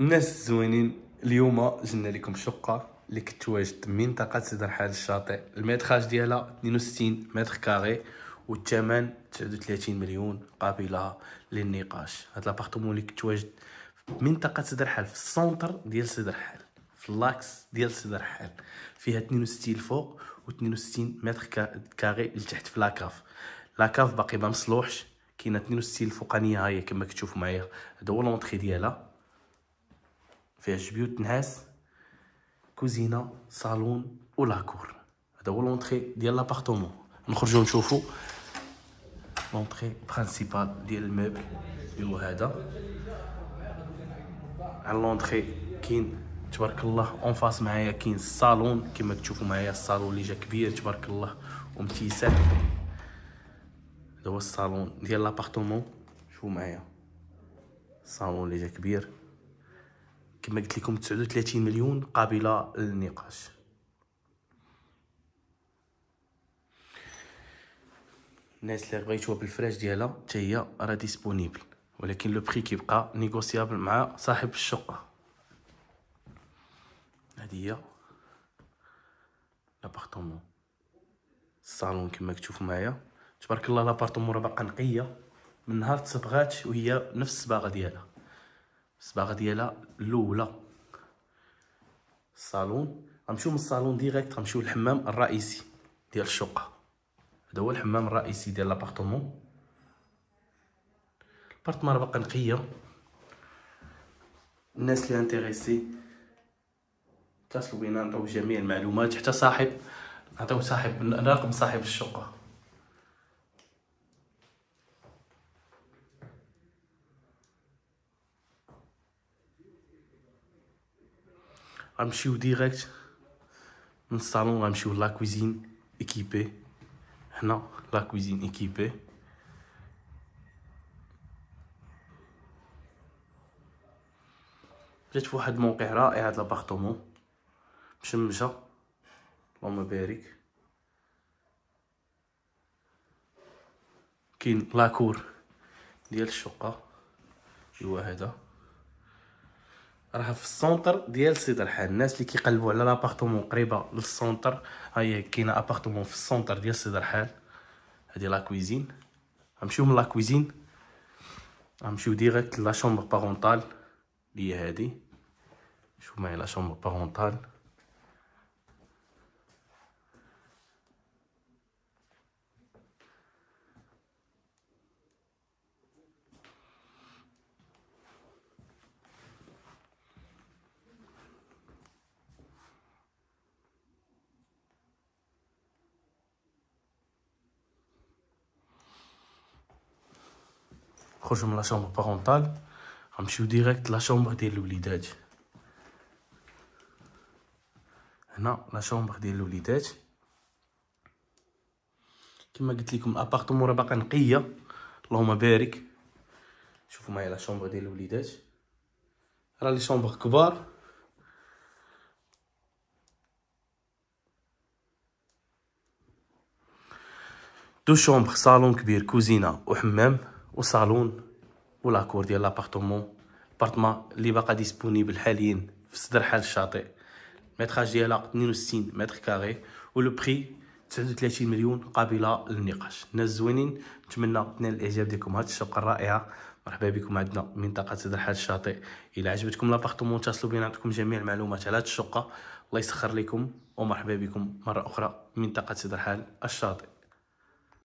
الناس الزوينين اليوم جنا لكم شقه اللي كتواجد منطقه سيدي رحال الشاطئ الميتراج ديالها 62 متر كاري والثمن 39 مليون قابله للنقاش هاد لابارتمون اللي كتواجد في منطقه سيدي رحال في السونتر ديال سيدي رحال في لاكس ديال سيدي رحال فيها 62 الفوق و62 متر كاري لتحت في لاكاف لاكاف باقي ما مصلوحش كاينه 62 الفوقانيه ها هي كما كتشوفوا معايا هذا هو لونطخي ديالها فيهاش بيوت نعاس كوزينه صالون و لاكور هذا هو لونطخي ديال لابارتومون نخرجو نشوفو لونطخي برانسيبال ديال الموبل اللي هو هذا على لونطخي كاين تبارك الله اون فاس معايا كاين الصالون كما كتشوفو معايا الصالون اللي جا كبير تبارك الله و متيسر هذا هو الصالون ديال لابارتومون شوفو معايا الصالون اللي جا كبير كما قلت لكم 39 مليون قابله للنقاش الناس اللي بغيتوها بالفراش ديالها حتى هي راه ديسپونيبل ولكن لو بري كيبقى نيغوسيابل مع صاحب الشقه هذه هي لابارتمون الصالون كما كتشوف معايا تبارك الله لابارتمون راه باقا نقيه من نهار تصبغات وهي نفس الصباغه ديالها الصباغه ديالها الاولى الصالون غنمشيو من الصالون ديريكت غنمشيو للحمام الرئيسي ديال الشقه هذا هو الحمام الرئيسي ديال لابارطومون البارطمان راه باقا نقيه الناس اللي انتريسي اتصلوا بينا نعطيو جميع المعلومات حتى صاحب نعطيو صاحب رقم صاحب الشقه غنمشيو ديريكت من الصالون غنمشيو لا كوزين ايكيبي هنا لا كوزين ايكيبي جات فواحد الموقع رائع هاد لابارتومون مشمشه اللهم بارك كاين لاكور ديال الشقه هو هذا راها في السونتر ديال سيد رحال الناس اللي كيقلبوا على لابارتمون قريبه للسونتر ها هي كاينه ابارتمون في السونتر ديال سيد رحال هذه لا كويزين غنمشيو من لا كويزين غنمشيو ديريكت لا شومبر بارونتال اللي هي هذه شوف معايا لا شومبر بارونتال نخرجوا من لا شومبر بارونتال غنمشيو ديريكت لا شومبر ديال الوليدات هنا لا شومبر ديال الوليدات كما قلت لكم الابارتمون راه باقا نقيه اللهم بارك شوفوا معايا لا شومبر ديال الوليدات راه لي شومبر كبار دو شومبر صالون كبير كوزينه وحمام وصالون ولاكور ديال لابارتومون بارتمان اللي باقا ديسبونيبل حاليا في صدر حال الشاطئ الميتراج ديالها 62 متر كاري ولو بري 39 مليون قابله للنقاش الناس زوينين نتمنى تنال الاعجاب ديالكم هاد الشقه الرائعه مرحبا بكم عندنا منطقه صدر حال الشاطئ الى عجبتكم لابارتومون اتصلوا بنا نعطيكم جميع المعلومات على هاد الشقه الله يسخر لكم ومرحبا بكم مره اخرى منطقه صدر حال الشاطئ